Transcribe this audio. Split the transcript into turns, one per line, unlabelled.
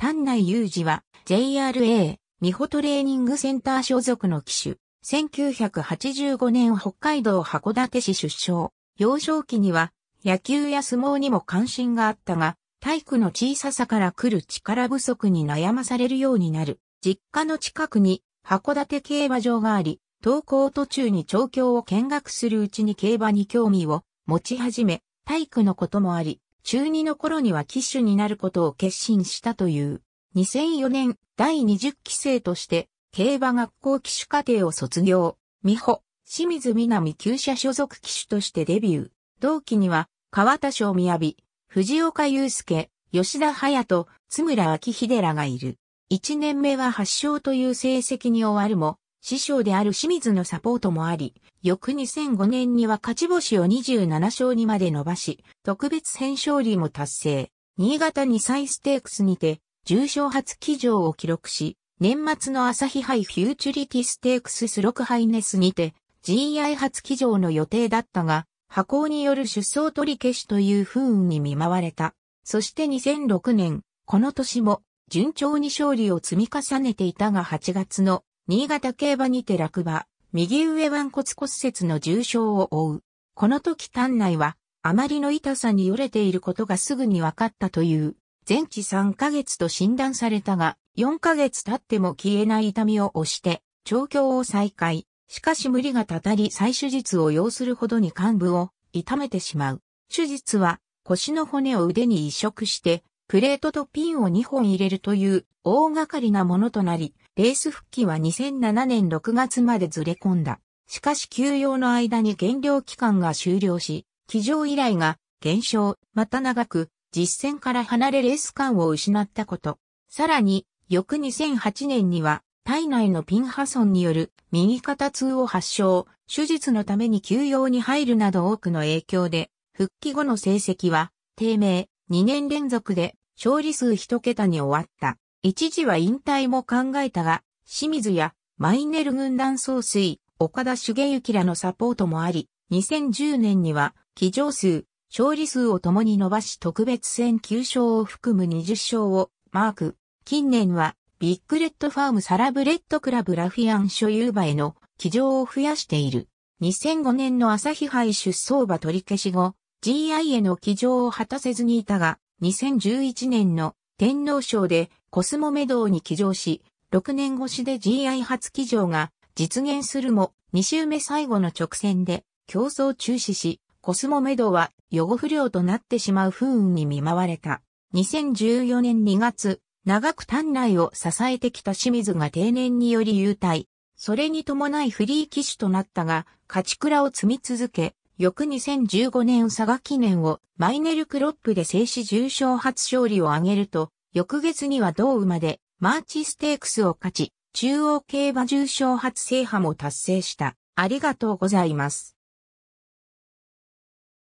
丹内雄二は JRA 美穂トレーニングセンター所属の機種。1985年北海道函館市出生。幼少期には野球や相撲にも関心があったが、体育の小ささから来る力不足に悩まされるようになる。実家の近くに函館競馬場があり、登校途中に調教を見学するうちに競馬に興味を持ち始め、体育のこともあり、中2の頃には騎手になることを決心したという。2004年第20期生として競馬学校騎手課程を卒業。美穂、清水南旧社所属騎手としてデビュー。同期には川田省美、藤岡祐介、吉田隼人、津村明秀らがいる。1年目は8勝という成績に終わるも、師匠である清水のサポートもあり、翌2005年には勝ち星を27勝にまで伸ばし、特別編勝利も達成。新潟2歳ステークスにて、重賞初騎乗を記録し、年末の朝日杯フューチュリティステークススロクハイネスにて、GI 初騎乗の予定だったが、破行による出走取り消しという不運に見舞われた。そして2006年、この年も順調に勝利を積み重ねていたが8月の新潟競馬にて落馬、右上腕骨骨折の重傷を負う。この時丹内は、あまりの痛さによれていることがすぐに分かったという、全治3ヶ月と診断されたが、4ヶ月経っても消えない痛みを押して、調教を再開。しかし無理がたたり再手術を要するほどに患部を痛めてしまう。手術は腰の骨を腕に移植してプレートとピンを2本入れるという大掛かりなものとなり、レース復帰は2007年6月までずれ込んだ。しかし休養の間に減量期間が終了し、騎乗依頼が減少、また長く実戦から離れレース感を失ったこと。さらに、翌2008年には体内のピン破損による右肩痛を発症、手術のために休養に入るなど多くの影響で、復帰後の成績は低迷、2年連続で勝利数一桁に終わった。一時は引退も考えたが、清水やマイネル軍団総帥、岡田茂之らのサポートもあり、2010年には、騎乗数、勝利数を共に伸ばし特別戦9勝を含む20勝をマーク。近年は、ビッグレッドファームサラブレッドクラブラフィアン所有馬への騎乗を増やしている。2005年の朝日杯出走馬取り消し後、GI への騎乗を果たせずにいたが、2011年の天皇賞でコスモメドウに騎乗し、6年越しで GI 初騎乗が実現するも、2周目最後の直線で競争中止し、コスモメドウは予後不良となってしまう不運に見舞われた。2014年2月、長く単内を支えてきた清水が定年により優退。それに伴いフリー騎手となったが、勝ち倉を積み続け、翌2015年佐賀記念をマイネルクロップで静止重賞初勝利を挙げると、翌月には同馬でマーチステークスを勝ち、中央競馬重賞初制覇も達成した。ありがとうございます。